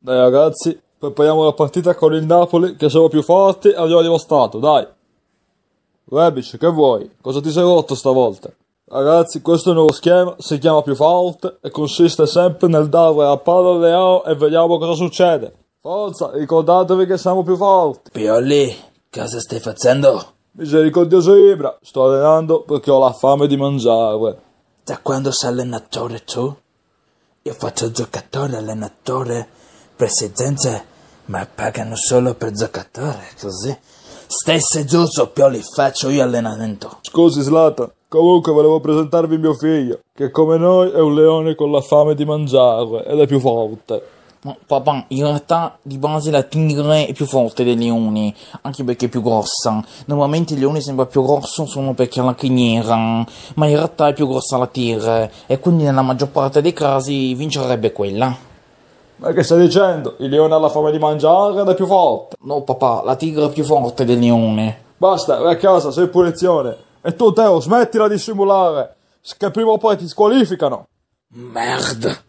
Dai ragazzi, prepariamo la partita con il Napoli, che siamo più forti e abbiamo dimostrato, dai! Rebic, che vuoi? Cosa ti sei rotto stavolta? Ragazzi, questo nuovo schema si chiama più forte e consiste sempre nel dare la palla al Leao e vediamo cosa succede. Forza, ricordatevi che siamo più forti! Pioli, cosa stai facendo? Misericordioso Ibra, sto allenando perché ho la fame di mangiare. Da quando sei allenatore tu? Io faccio giocatore allenatore Presidente, ma pagano solo per giocatore, così? Stesse Giuso Pioli faccio io allenamento. Scusi Slata, comunque volevo presentarvi mio figlio, che come noi è un leone con la fame di mangiare ed è più forte. Ma papà, in realtà di base la tigre è più forte dei leoni, anche perché è più grossa. Normalmente il leone sembra più grosso solo perché ha la criniera, ma in realtà è più grossa la tigre, e quindi nella maggior parte dei casi vincerebbe quella. Ma che stai dicendo? Il leone ha la fame di mangiare ed è più forte. No, papà, la tigre è più forte del leone. Basta, vai a casa, sei in punizione. E tu, Teo, smettila di simulare. Che prima o poi ti squalificano. Merda.